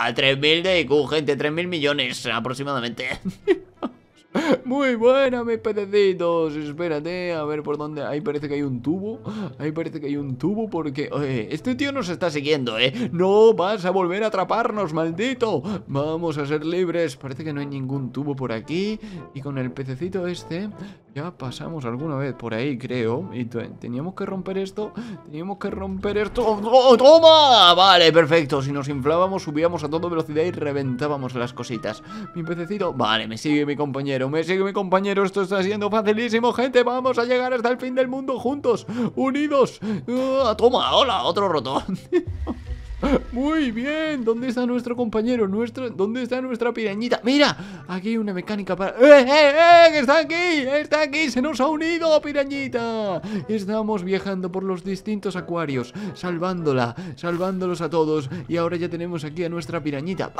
A 3.000 de IQ, gente, 3.000 millones aproximadamente. Muy buena, mis pececitos. Espérate, a ver por dónde. Ahí parece que hay un tubo. Ahí parece que hay un tubo porque. este tío nos está siguiendo, ¿eh? No vas a volver a atraparnos, maldito. Vamos a ser libres. Parece que no hay ningún tubo por aquí. Y con el pececito este. Ya pasamos alguna vez por ahí, creo. Y teníamos que romper esto. Teníamos que romper esto. ¡Oh, ¡Toma! Vale, perfecto. Si nos inflábamos, subíamos a toda velocidad y reventábamos las cositas. Mi pececito. Vale, me sigue mi compañero. Me sigue mi compañero. Esto está siendo facilísimo, gente. Vamos a llegar hasta el fin del mundo juntos. Unidos. Ah, ¡Toma! ¡Hola! Otro roto. Muy bien, ¿dónde está nuestro compañero? ¿Nuestro... ¿Dónde está nuestra pirañita? ¡Mira! Aquí hay una mecánica para... ¡Eh, eh, eh! ¡Está aquí! ¡Está aquí! ¡Se nos ha unido, pirañita! Estamos viajando por los distintos acuarios, salvándola, salvándolos a todos. Y ahora ya tenemos aquí a nuestra pirañita.